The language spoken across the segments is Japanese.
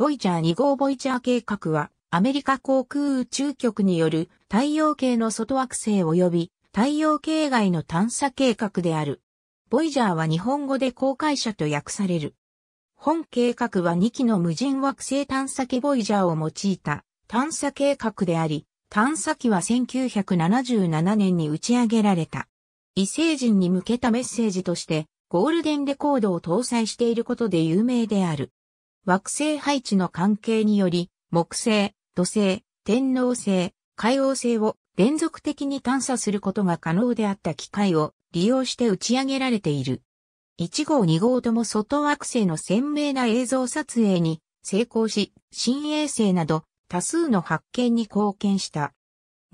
ボイチャー2号ボイチャー計画は、アメリカ航空宇宙局による太陽系の外惑星及び太陽系外の探査計画である。ボイジャーは日本語で公開者と訳される。本計画は2機の無人惑星探査機ボイジャーを用いた探査計画であり、探査機は1977年に打ち上げられた。異星人に向けたメッセージとして、ゴールデンレコードを搭載していることで有名である。惑星配置の関係により、木星、土星、天王星、海王星を連続的に探査することが可能であった機械を利用して打ち上げられている。1号2号とも外惑星の鮮明な映像撮影に成功し、新衛星など多数の発見に貢献した。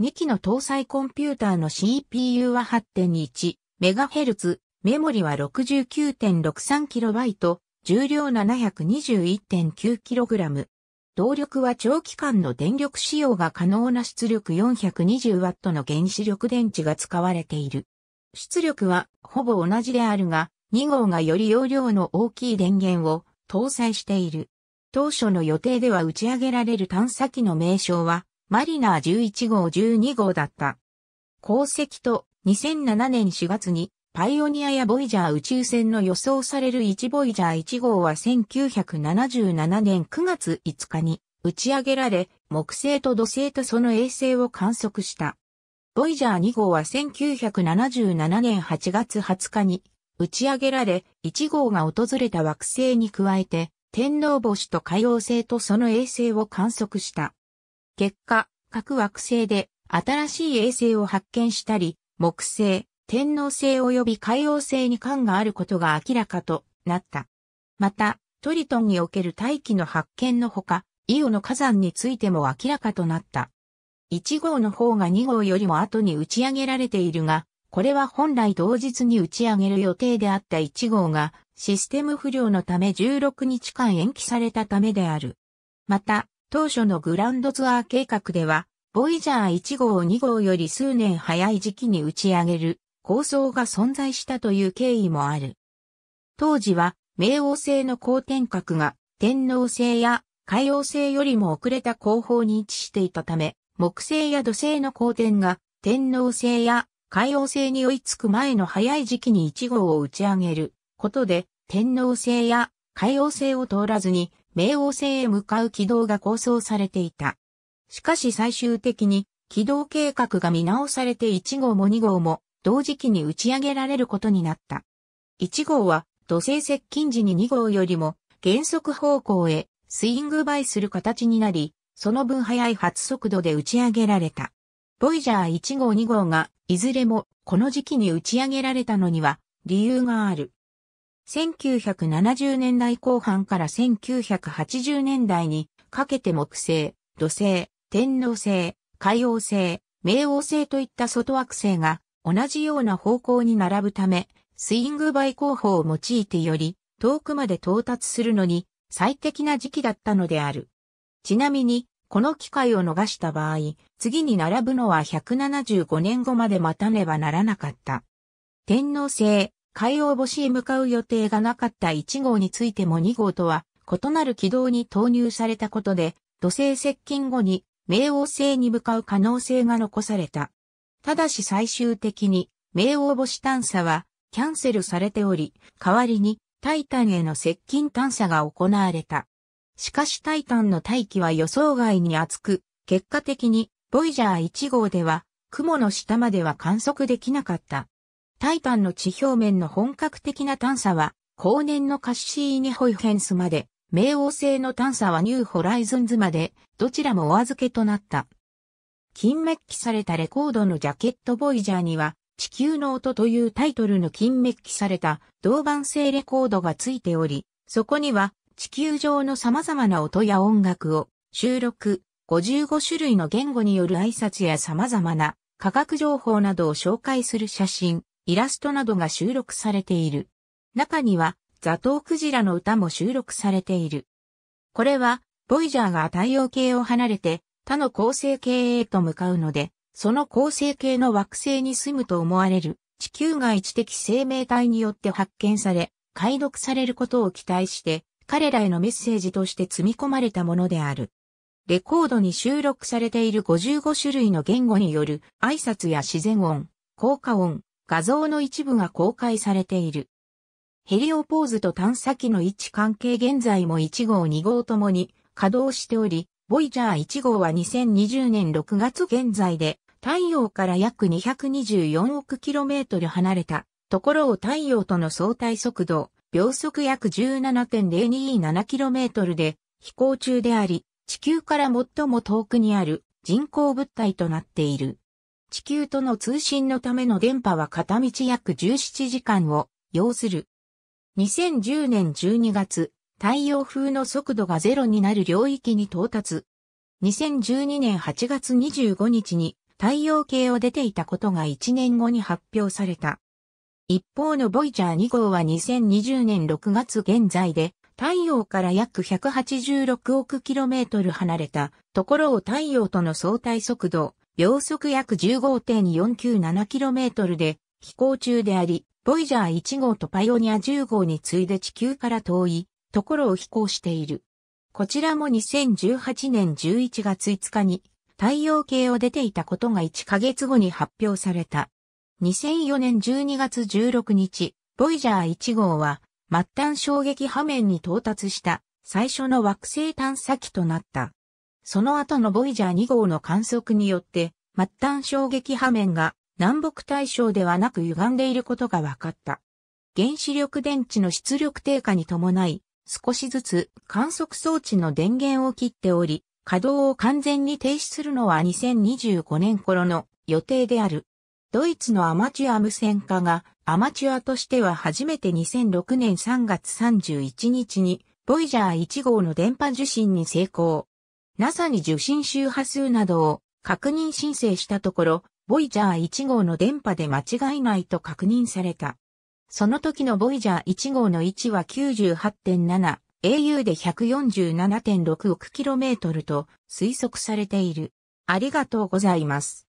2機の搭載コンピューターの CPU は 8.1MHz、メモリは 69.63KB、重量 721.9kg。動力は長期間の電力使用が可能な出力 420W の原子力電池が使われている。出力はほぼ同じであるが、2号がより容量の大きい電源を搭載している。当初の予定では打ち上げられる探査機の名称は、マリナー11号12号だった。鉱石と2007年4月にパイオニアやボイジャー宇宙船の予想される1ボイジャー1号は1977年9月5日に打ち上げられ、木星と土星とその衛星を観測した。ボイジャー2号は1977年8月20日に打ち上げられ、1号が訪れた惑星に加えて、天皇星と海王星とその衛星を観測した。結果、各惑星で新しい衛星を発見したり、木星、天皇制及び海王制に関があることが明らかとなった。また、トリトンにおける大気の発見のほか、イオの火山についても明らかとなった。1号の方が2号よりも後に打ち上げられているが、これは本来同日に打ち上げる予定であった1号がシステム不良のため16日間延期されたためである。また、当初のグランドツアー計画では、ボイジャー1号を2号より数年早い時期に打ち上げる構想が存在したという経緯もある。当時は、冥王星の公転角が天王星や海王星よりも遅れた後方に位置していたため、木星や土星の公転が天王星や海王星に追いつく前の早い時期に1号を打ち上げることで、天王星や海王星を通らずに冥王星へ向かう軌道が構想されていた。しかし最終的に軌道計画が見直されて1号も2号も同時期に打ち上げられることになった。1号は土星接近時に2号よりも減速方向へスイングバイする形になり、その分速い発速度で打ち上げられた。ボイジャー1号2号がいずれもこの時期に打ち上げられたのには理由がある。1970年代後半から1980年代にかけて木星、土星、天王星、海王星、冥王星といった外惑星が同じような方向に並ぶため、スイングバイ工法を用いてより遠くまで到達するのに最適な時期だったのである。ちなみに、この機会を逃した場合、次に並ぶのは175年後まで待たねばならなかった。天皇制、海王星へ向かう予定がなかった1号についても2号とは異なる軌道に投入されたことで、土星接近後に冥王星に向かう可能性が残された。ただし最終的に、冥王星探査は、キャンセルされており、代わりに、タイタンへの接近探査が行われた。しかしタイタンの大気は予想外に厚く、結果的に、ボイジャー1号では、雲の下までは観測できなかった。タイタンの地表面の本格的な探査は、後年のカッシーニホイフェンスまで、冥王星の探査はニューホライズンズまで、どちらもお預けとなった。金メッキされたレコードのジャケットボイジャーには、地球の音というタイトルの金メッキされた銅板製レコードがついており、そこには地球上の様々な音や音楽を収録、55種類の言語による挨拶や様々な科学情報などを紹介する写真、イラストなどが収録されている。中にはザトウクジラの歌も収録されている。これは、ボイジャーが太陽系を離れて他の恒星系へと向かうので、その恒星系の惑星に住むと思われる地球外知的生命体によって発見され、解読されることを期待して、彼らへのメッセージとして積み込まれたものである。レコードに収録されている55種類の言語による挨拶や自然音、効果音、画像の一部が公開されている。ヘリオポーズと探査機の位置関係現在も1号2号ともに稼働しており、ボイジャー1号は2020年6月現在で、太陽から約224億キロメートル離れたところを太陽との相対速度、秒速約1 7 0 2 7トルで飛行中であり、地球から最も遠くにある人工物体となっている。地球との通信のための電波は片道約17時間を要する。2010年12月、太陽風の速度がゼロになる領域に到達。2012年8月25日に太陽系を出ていたことが1年後に発表された。一方のボイジャー2号は2020年6月現在で太陽から約186億キロメートル離れたところを太陽との相対速度、秒速約15.497キロメートルで飛行中であり、ボイジャー1号とパイオニア10号に次いで地球から遠いところを飛行している。こちらも2018年11月5日に太陽系を出ていたことが1ヶ月後に発表された。2004年12月16日、ボイジャー1号は末端衝撃波面に到達した最初の惑星探査機となった。その後のボイジャー2号の観測によって末端衝撃波面が南北対象ではなく歪んでいることが分かった。原子力電池の出力低下に伴い、少しずつ観測装置の電源を切っており、稼働を完全に停止するのは2025年頃の予定である。ドイツのアマチュア無線化がアマチュアとしては初めて2006年3月31日にボイジャー1号の電波受信に成功。NASA に受信周波数などを確認申請したところ、ボイジャー1号の電波で間違いないと確認された。その時のボイジャー1号の位置は98.7、au で147.6億 km と推測されている。ありがとうございます。